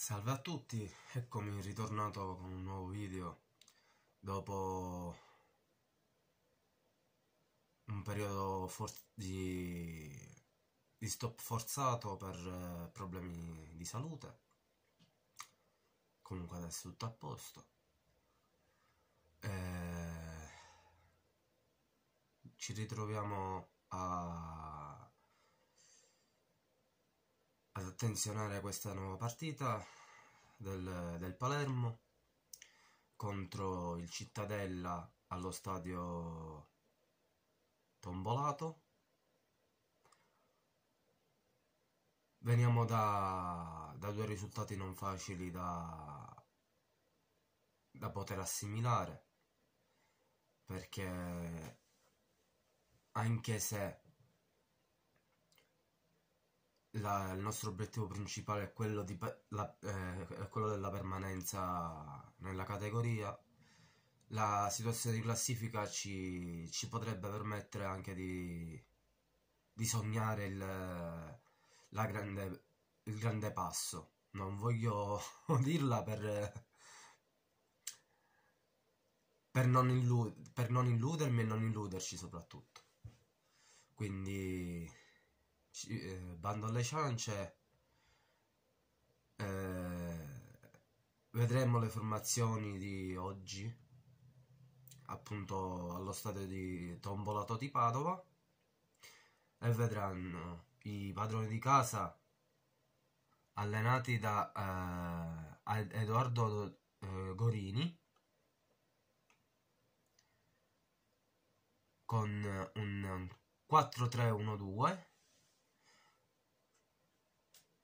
Salve a tutti, eccomi ritornato con un nuovo video dopo un periodo di, di, stop forzato per eh, problemi di salute comunque adesso tutto a posto e eh, ci ritroviamo a attenzionare questa nuova partita del, del Palermo contro il Cittadella allo stadio Tombolato. Veniamo da, da due risultati non facili da, da poter assimilare perché anche se la, il nostro obiettivo principale è quello, di, la, eh, quello della permanenza nella categoria. La situazione di classifica ci, ci potrebbe permettere anche di, di sognare il, grande, il grande passo. Non voglio dirla per, per non, illud- per non illudermi e non illuderci soprattutto. Quindi eh, bando alle ciance, eh, vedremo le formazioni di oggi, appunto allo stadio di Tombolato di Padova, e vedranno i padroni di casa allenati da eh, Edoardo eh, Gorini con un 4-3-1-2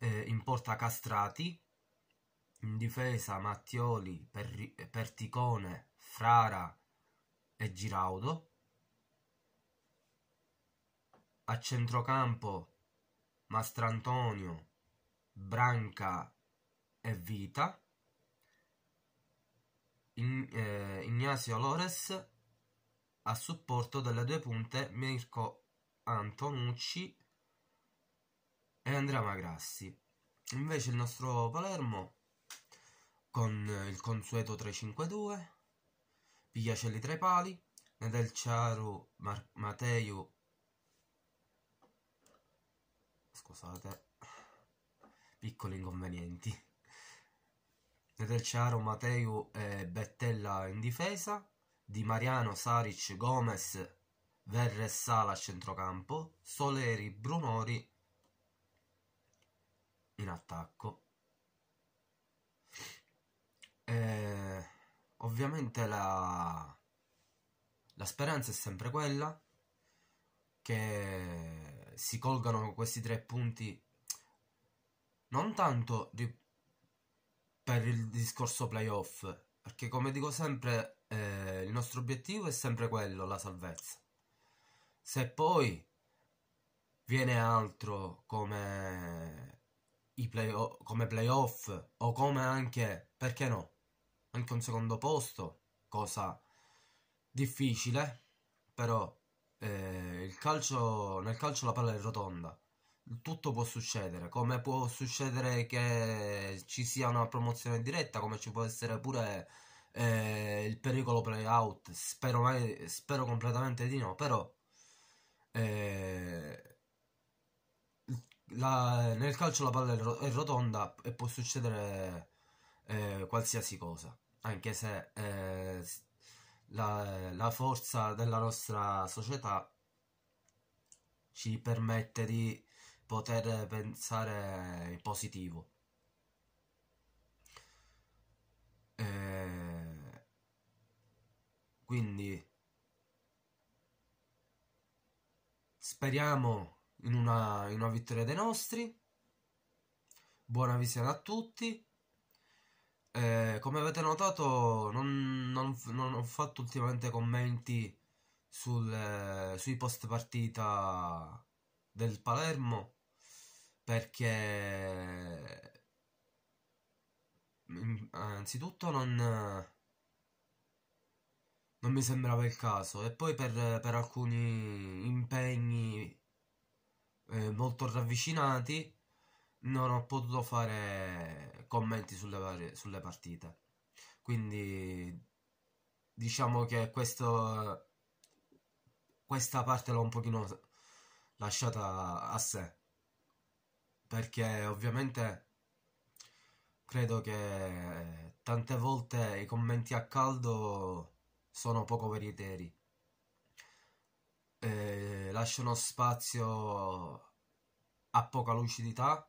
eh, in porta Castrati, in difesa Mattioli, Perri Perticone, Frara e Giraudo, a centrocampo Mastrantonio, Branca e Vita, in, eh, Ignazio Lores a supporto delle due punte Mirko Antonucci e Andrea Magrassi. Invece il nostro Palermo con il consueto 3-5-2, Pigliacelli tra i pali, Nadel Ciaro, Mar Matteo, scusate, piccoli inconvenienti, Nadel Ciaro, Matteo e Bettella in difesa, Di Mariano, Saric, Gomez, Verres, Sala a centrocampo, Soleri, Brunori in attacco. E ovviamente la, la speranza è sempre quella che si colgano questi tre punti non tanto di, per il discorso playoff, perché come dico sempre eh, il nostro obiettivo è sempre quello, la salvezza. Se poi viene altro come play come playoff o come anche, perché no, anche un secondo posto, cosa difficile, però eh, il calcio, nel calcio la palla è rotonda, tutto può succedere, come può succedere che ci sia una promozione diretta, come ci può essere pure eh, il pericolo playout, spero, mai, spero completamente di no, però... Eh, la, nel calcio la palla è rotonda e può succedere eh, qualsiasi cosa, anche se eh, la, la, forza della nostra società ci permette di poter pensare in positivo. Eh, quindi speriamo in una, in una vittoria dei nostri. Buona visione a tutti. Eh, come avete notato, non, non, non, ho fatto ultimamente commenti sul, eh, sui post partita del Palermo perché anzitutto non, non mi sembrava il caso e poi per, per alcuni impegni eh, molto ravvicinati, non ho potuto fare commenti sulle, varie, sulle partite. Quindi diciamo che questo, questa parte l'ho un pochino lasciata a sé. Perché ovviamente credo che tante volte i commenti a caldo sono poco veritieri. Eh, lascia uno spazio a poca lucidità